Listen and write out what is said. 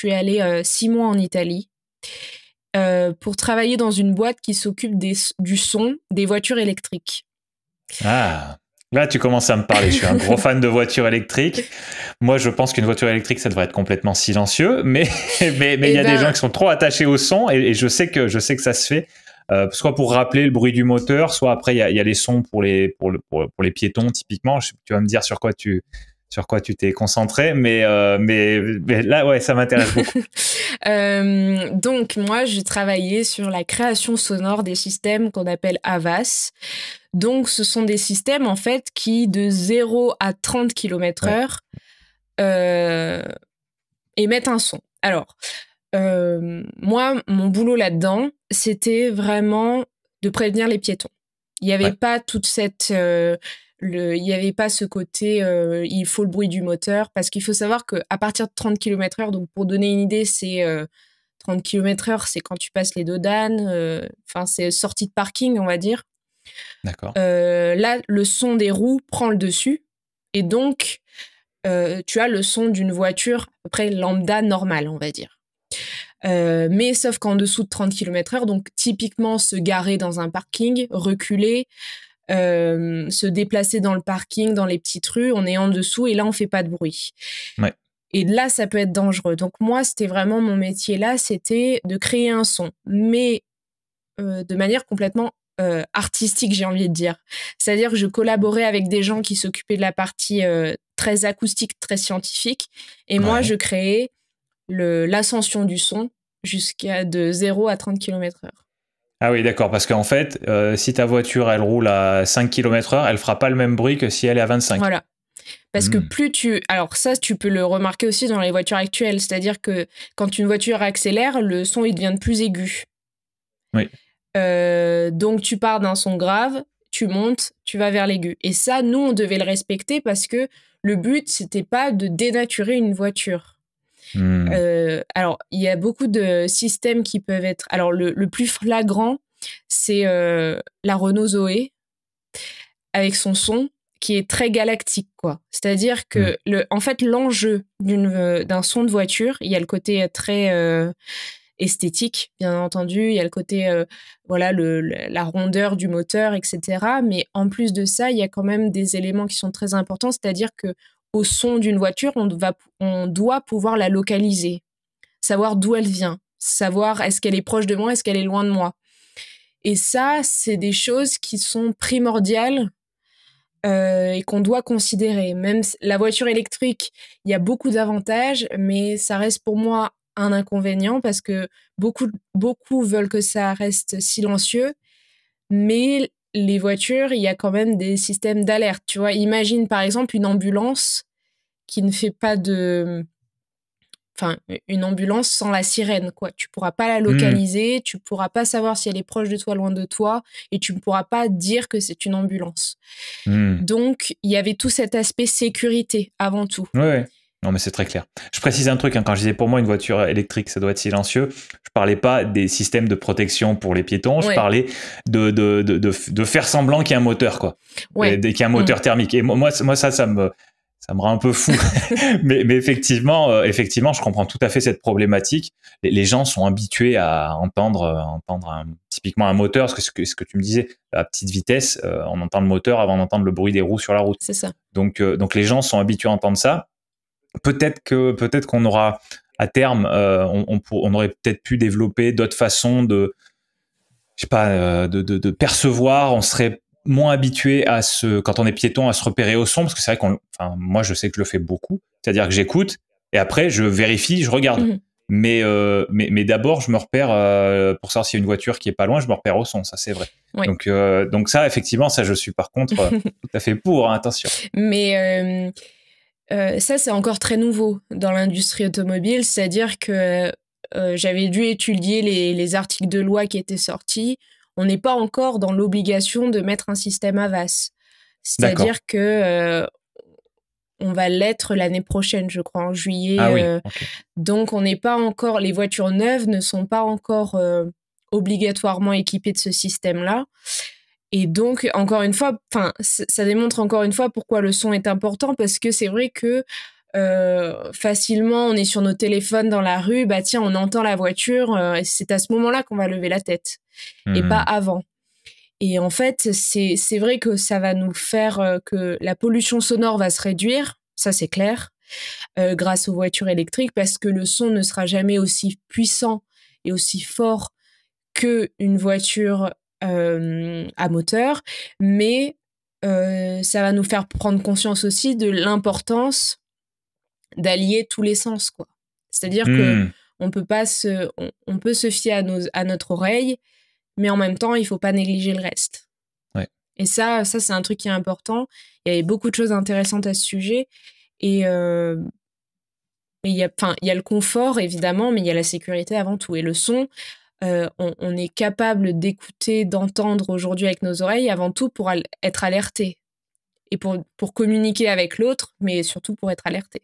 Je suis allée euh, six mois en Italie euh, pour travailler dans une boîte qui s'occupe du son des voitures électriques. Ah, là tu commences à me parler. Je suis un gros fan de voitures électriques. Moi, je pense qu'une voiture électrique, ça devrait être complètement silencieux, mais mais il y a eh des ben gens qui sont trop attachés au son et, je sais que je sais que ça se fait. Euh, soit pour rappeler le bruit du moteur, soit après il y, a, les sons pour les pour, les piétons typiquement. tu vas me dire sur quoi tu sur quoi tu t'es concentré, euh, mais, mais, là, ouais, ça m'intéresse beaucoup. Euh, donc, moi, j'ai travaillé sur la création sonore des systèmes qu'on appelle AVAS. Donc, ce sont des systèmes, en fait, qui, de 0 à 30 km heure, euh, émettent un son. Alors, moi, mon boulot là-dedans, c'était vraiment de prévenir les piétons. Il n'y avait pas toute cette il n'y avait pas ce côté euh, il faut le bruit du moteur parce qu'il faut savoir qu'à partir de 30 km heure donc pour donner une idée c'est 30 euh, km heure c'est quand tu passes les deux enfin c'est sortie de parking on va dire d'accord euh, là le son des roues prend le dessus et donc tu as le son d'une voiture à peu près lambda normale on va dire mais sauf qu'en dessous de 30 km heure donc typiquement se garer dans un parking reculer euh, se déplacer dans le parking, dans les petites rues, on est en dessous et là on fait pas de bruit. Et là, ça peut être dangereux. Donc moi, c'était vraiment mon métier là, c'était de créer un son, mais euh, de manière complètement euh, artistique, j'ai envie de dire. C'est-à-dire que je collaborais avec des gens qui s'occupaient de la partie très acoustique, très scientifique, et moi, je créais l'ascension du son jusqu'à de 0 à 30 km/h. Ah oui, d'accord, parce qu'en fait, euh, si ta voiture, elle roule à 5 km heure, elle fera pas le même bruit que si elle est à 25. Voilà. Parce que hmm. plus tu... Alors ça, tu peux le remarquer aussi dans les voitures actuelles, c'est-à-dire que quand une voiture accélère, le son, il devient plus aigu. Oui. Euh, donc tu pars d'un son grave, tu montes, tu vas vers l'aigu. Et ça, nous, on devait le respecter parce que le but, c'était pas de dénaturer une voiture. Mmh. Euh, alors, il y a beaucoup de systèmes qui peuvent être. Alors, le, plus flagrant, c'est euh, la Renault Zoé avec son son qui est très galactique, quoi. C'est-à-dire que, mmh. le, en fait, l'enjeu euh, d'un son de voiture, il y a le côté très esthétique, bien entendu, il y a le côté, voilà, le, la rondeur du moteur, etc. Mais en plus de ça, il y a quand même des éléments qui sont très importants, c'est-à-dire que au son d'une voiture, on, va, on doit pouvoir la localiser, savoir d'où elle vient, savoir est-ce qu'elle est proche de moi, est-ce qu'elle est loin de moi. Et ça, c'est des choses qui sont primordiales euh, et qu'on doit considérer. Même la voiture électrique, il y a beaucoup d'avantages, mais ça reste pour moi un inconvénient parce que beaucoup, beaucoup veulent que ça reste silencieux. Mais les voitures, il y a quand même des systèmes d'alerte. Tu vois, imagine par exemple une ambulance qui ne fait pas de. Enfin, une ambulance sans la sirène, quoi. Tu pourras pas la mmh. localiser, tu pourras pas savoir si elle est proche de toi, loin de toi, et tu ne pourras pas dire que c'est une ambulance. Mmh. Donc, il y avait tout cet aspect sécurité avant tout. Ouais. Non, mais c'est très clair. Je précise un truc, hein, quand je disais pour moi une voiture électrique, ça doit être silencieux, je parlais pas des systèmes de protection pour les piétons, je parlais de, de, faire semblant qu'il y a un moteur, quoi. Ouais. Qu'il y a un moteur mm. thermique. Et moi, moi, ça, ça me, ça me rend un peu fou. mais, effectivement, euh, effectivement, je comprends tout à fait cette problématique. Les, gens sont habitués à entendre, euh, entendre typiquement un moteur, ce que, ce que tu me disais, à petite vitesse, euh, on entend le moteur avant d'entendre le bruit des roues sur la route. C'est ça. Donc, donc les gens sont habitués à entendre ça peut-être que peut-être qu'on aura à terme, euh, on, aurait peut-être pu développer d'autres façons de, je sais pas, euh, de, percevoir. On serait moins habitué à se, quand on est piéton, à se repérer au son, parce que c'est vrai qu'on, moi je sais que je le fais beaucoup, c'est-à-dire que j'écoute et après je vérifie, je regarde. Mhm. Mais, euh, mais, mais d'abord, je me repère pour savoir s'il y a une voiture qui est pas loin, je me repère au son, ça c'est vrai. Donc, donc ça, effectivement, ça je suis par contre tout à fait pour, hein, attention. Mais euh, ça, c'est encore très nouveau dans l'industrie automobile, c'est-à-dire que euh, j'avais dû étudier les, articles de loi qui étaient sortis. On n'est pas encore dans l'obligation de mettre un système AVAS. C'est-à-dire que euh, on va l'être l'année prochaine, je crois, en juillet. Ah Donc, on n'est pas encore. Les voitures neuves ne sont pas encore obligatoirement équipées de ce système-là. Et donc, encore une fois, enfin, ça démontre encore une fois pourquoi le son est important parce que c'est vrai que euh, facilement, on est sur nos téléphones dans la rue, bah tiens, on entend la voiture, euh, et c'est à ce moment-là qu'on va lever la tête et mmh. pas avant. Et en fait, c'est vrai que ça va nous faire euh, que la pollution sonore va se réduire, ça c'est clair, euh, grâce aux voitures électriques, parce que le son ne sera jamais aussi puissant et aussi fort que une voiture euh, à moteur, mais euh, ça va nous faire prendre conscience aussi de l'importance d'allier tous les sens, quoi. C'est-à-dire que mmh. on peut pas se, on, peut se fier à, nos, à notre oreille, mais en même temps, il faut pas négliger le reste. Et ça, ça c'est un truc qui est important. Il y a beaucoup de choses intéressantes à ce sujet. Et euh, il a, enfin, il y a le confort évidemment, mais il y a la sécurité avant tout. Et le son, euh, on, est capable d'écouter, d'entendre aujourd'hui avec nos oreilles, avant tout pour être alerté et pour communiquer avec l'autre, mais surtout pour être alerté.